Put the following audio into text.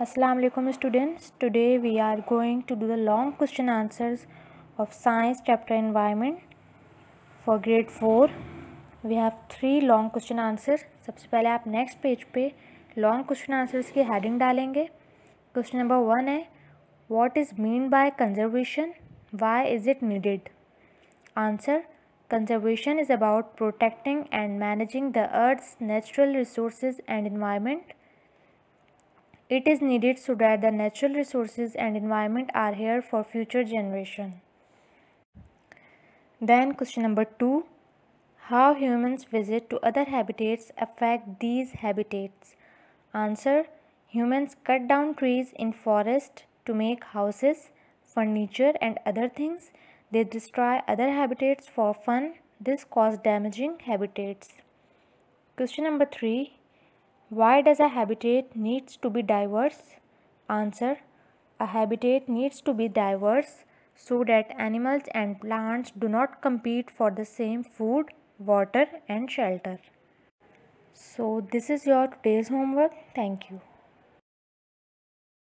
Aslam students today we are going to do the long question answers of science chapter environment for grade four we have three long question answer सबसे पहले आप next page पे long question answers की heading डालेंगे question number one है what is mean by conservation why is it needed answer conservation is about protecting and managing the earth's natural resources and environment It is needed so that the natural resources and environment are here for future generation. Then question number 2. How humans visit to other habitats affect these habitats? Answer. Humans cut down trees in forest to make houses, furniture and other things. They destroy other habitats for fun. This causes damaging habitats. Question number 3. Why does a habitat needs to be diverse? Answer. A habitat needs to be diverse so that animals and plants do not compete for the same food, water and shelter. So this is your today's homework. Thank you.